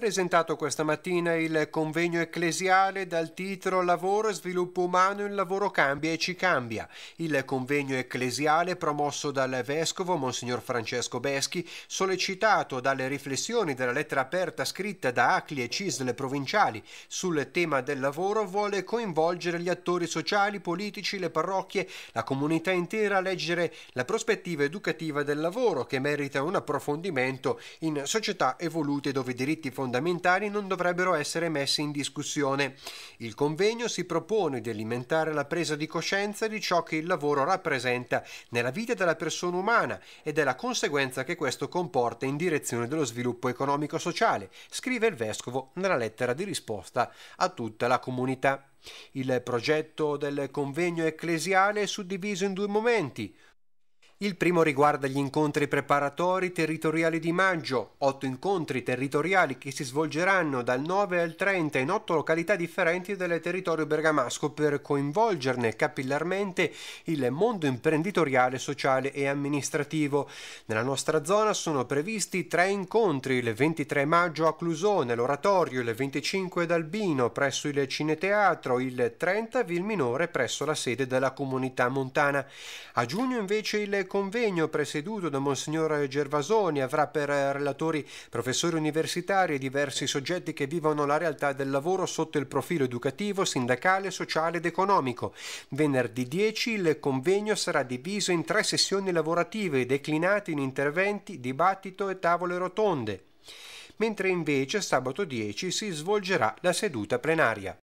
presentato questa mattina il convegno ecclesiale dal titolo Lavoro e sviluppo umano il lavoro cambia e ci cambia. Il convegno ecclesiale promosso dal vescovo Monsignor Francesco Beschi, sollecitato dalle riflessioni della lettera aperta scritta da ACLI e Cisle provinciali sul tema del lavoro, vuole coinvolgere gli attori sociali, politici, le parrocchie, la comunità intera a leggere la prospettiva educativa del lavoro che merita un approfondimento in società evolute dove i diritti fondamentali fondamentali non dovrebbero essere messe in discussione. Il convegno si propone di alimentare la presa di coscienza di ciò che il lavoro rappresenta nella vita della persona umana e della conseguenza che questo comporta in direzione dello sviluppo economico-sociale, scrive il vescovo nella lettera di risposta a tutta la comunità. Il progetto del convegno ecclesiale è suddiviso in due momenti. Il primo riguarda gli incontri preparatori territoriali di maggio, otto incontri territoriali che si svolgeranno dal 9 al 30 in otto località differenti del territorio bergamasco per coinvolgerne capillarmente il mondo imprenditoriale, sociale e amministrativo. Nella nostra zona sono previsti tre incontri il 23 maggio a Clusone, l'Oratorio, il 25 ad Albino presso il Cineteatro, il 30 a Vilminore presso la sede della comunità montana. A giugno invece il convegno presieduto da Monsignor Gervasoni avrà per eh, relatori professori universitari e diversi soggetti che vivono la realtà del lavoro sotto il profilo educativo, sindacale, sociale ed economico. Venerdì 10 il convegno sarà diviso in tre sessioni lavorative declinate in interventi, dibattito e tavole rotonde mentre invece sabato 10 si svolgerà la seduta plenaria.